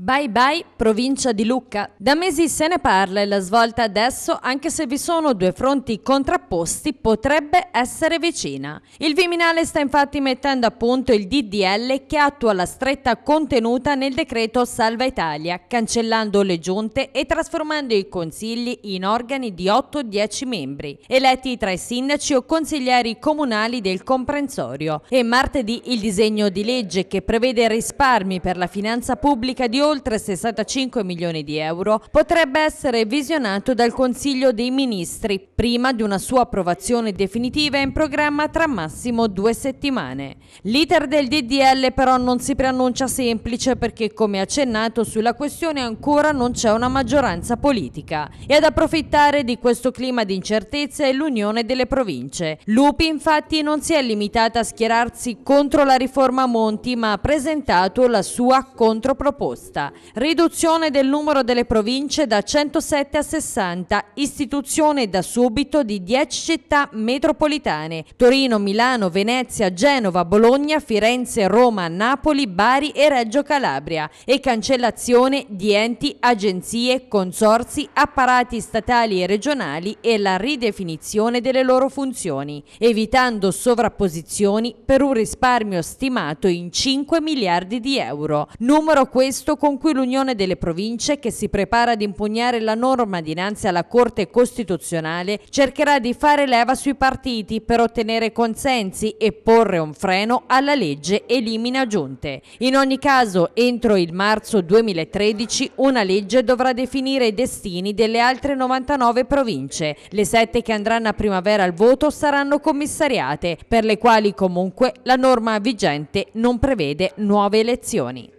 Bye bye provincia di Lucca. Da mesi se ne parla e la svolta adesso, anche se vi sono due fronti contrapposti, potrebbe essere vicina. Il Viminale sta infatti mettendo a punto il DDL che attua la stretta contenuta nel decreto Salva Italia, cancellando le giunte e trasformando i consigli in organi di 8-10 membri, eletti tra i sindaci o consiglieri comunali del comprensorio. E martedì il disegno di legge che prevede risparmi per la finanza pubblica di oltre 65 milioni di euro potrebbe essere visionato dal Consiglio dei Ministri prima di una sua approvazione definitiva in programma tra massimo due settimane. L'iter del DDL però non si preannuncia semplice perché come accennato sulla questione ancora non c'è una maggioranza politica e ad approfittare di questo clima di incertezza è l'Unione delle Province. Lupi infatti non si è limitata a schierarsi contro la riforma Monti ma ha presentato la sua controproposta. 60, riduzione del numero delle province da 107 a 60, istituzione da subito di 10 città metropolitane, Torino, Milano, Venezia, Genova, Bologna, Firenze, Roma, Napoli, Bari e Reggio Calabria e cancellazione di enti, agenzie, consorsi, apparati statali e regionali e la ridefinizione delle loro funzioni, evitando sovrapposizioni per un risparmio stimato in 5 miliardi di euro. Numero questo con cui l'Unione delle Province, che si prepara ad impugnare la norma dinanzi alla Corte Costituzionale, cercherà di fare leva sui partiti per ottenere consensi e porre un freno alla legge elimina giunte. In ogni caso, entro il marzo 2013, una legge dovrà definire i destini delle altre 99 province. Le sette che andranno a primavera al voto saranno commissariate, per le quali comunque la norma vigente non prevede nuove elezioni.